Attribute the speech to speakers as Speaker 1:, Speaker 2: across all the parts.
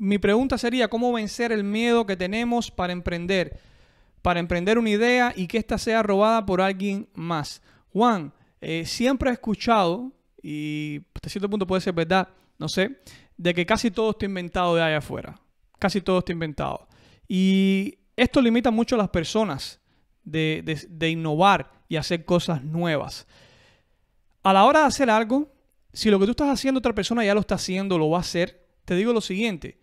Speaker 1: mi pregunta sería, ¿cómo vencer el miedo que tenemos para emprender? Para emprender una idea y que ésta sea robada por alguien más. Juan, eh, siempre he escuchado, y hasta cierto punto puede ser verdad, no sé, de que casi todo está inventado de allá afuera. Casi todo está inventado. Y esto limita mucho a las personas de, de innovar y hacer cosas nuevas. A la hora de hacer algo, si lo que tú estás haciendo otra persona ya lo está haciendo, lo va a hacer, te digo lo siguiente,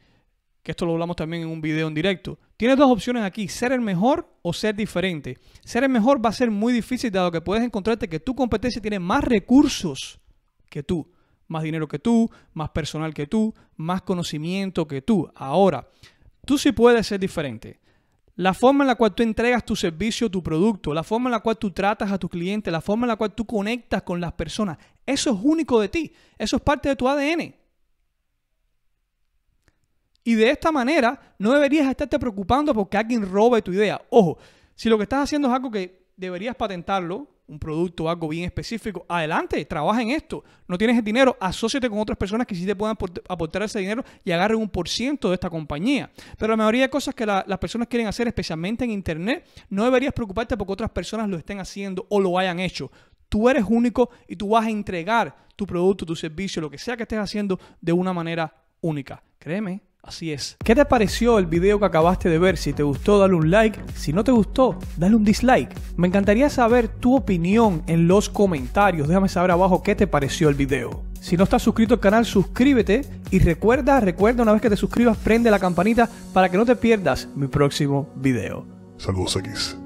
Speaker 1: que esto lo hablamos también en un video en directo. Tienes dos opciones aquí, ser el mejor o ser diferente. Ser el mejor va a ser muy difícil dado que puedes encontrarte que tu competencia tiene más recursos que tú, más dinero que tú, más personal que tú, más conocimiento que tú. Ahora, tú sí puedes ser diferente. La forma en la cual tú entregas tu servicio, tu producto, la forma en la cual tú tratas a tus clientes, la forma en la cual tú conectas con las personas, eso es único de ti, eso es parte de tu ADN. Y de esta manera no deberías estarte preocupando porque alguien robe tu idea. Ojo, si lo que estás haciendo es algo que deberías patentarlo, un producto o algo bien específico, adelante, trabaja en esto. No tienes el dinero, asóciate con otras personas que sí te puedan aportar ese dinero y agarren un por ciento de esta compañía. Pero la mayoría de cosas que las personas quieren hacer, especialmente en Internet, no deberías preocuparte porque otras personas lo estén haciendo o lo hayan hecho. Tú eres único y tú vas a entregar tu producto, tu servicio, lo que sea que estés haciendo de una manera única. Créeme. Así es. ¿Qué te pareció el video que acabaste de ver? Si te gustó, dale un like. Si no te gustó, dale un dislike. Me encantaría saber tu opinión en los comentarios. Déjame saber abajo qué te pareció el video. Si no estás suscrito al canal, suscríbete y recuerda, recuerda una vez que te suscribas, prende la campanita para que no te pierdas mi próximo video. Saludos X.